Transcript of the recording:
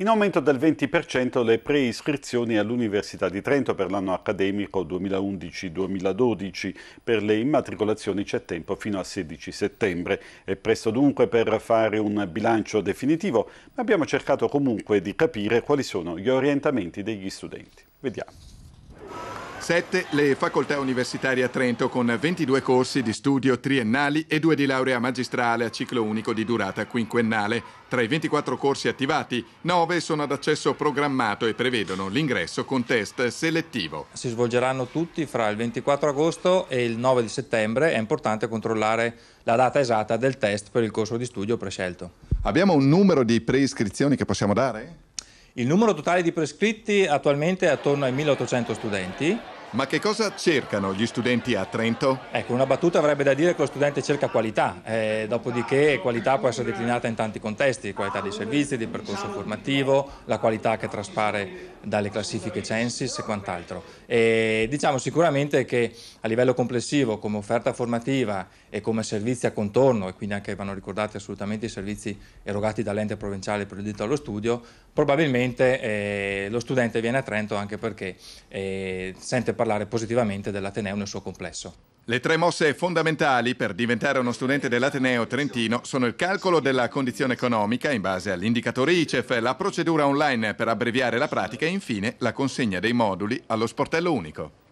In aumento del 20% le preiscrizioni all'Università di Trento per l'anno accademico 2011-2012. Per le immatricolazioni c'è tempo fino al 16 settembre. È presto dunque per fare un bilancio definitivo, ma abbiamo cercato comunque di capire quali sono gli orientamenti degli studenti. Vediamo. 2007 le facoltà universitarie a Trento con 22 corsi di studio triennali e due di laurea magistrale a ciclo unico di durata quinquennale. Tra i 24 corsi attivati, 9 sono ad accesso programmato e prevedono l'ingresso con test selettivo. Si svolgeranno tutti fra il 24 agosto e il 9 di settembre. È importante controllare la data esatta del test per il corso di studio prescelto. Abbiamo un numero di preiscrizioni che possiamo dare? Il numero totale di prescritti attualmente è attorno ai 1800 studenti. Ma che cosa cercano gli studenti a Trento? Ecco, una battuta avrebbe da dire che lo studente cerca qualità, eh, dopodiché qualità può essere declinata in tanti contesti, qualità dei servizi, del percorso formativo, la qualità che traspare dalle classifiche Censis e quant'altro. E diciamo sicuramente che a livello complessivo, come offerta formativa e come servizi a contorno, e quindi anche vanno ricordati assolutamente i servizi erogati dall'ente provinciale per il diritto allo studio, probabilmente eh, lo studente viene a Trento anche perché eh, sente parlare positivamente dell'Ateneo nel suo complesso. Le tre mosse fondamentali per diventare uno studente dell'Ateneo Trentino sono il calcolo della condizione economica in base all'indicatore ICEF, la procedura online per abbreviare la pratica e infine la consegna dei moduli allo sportello unico.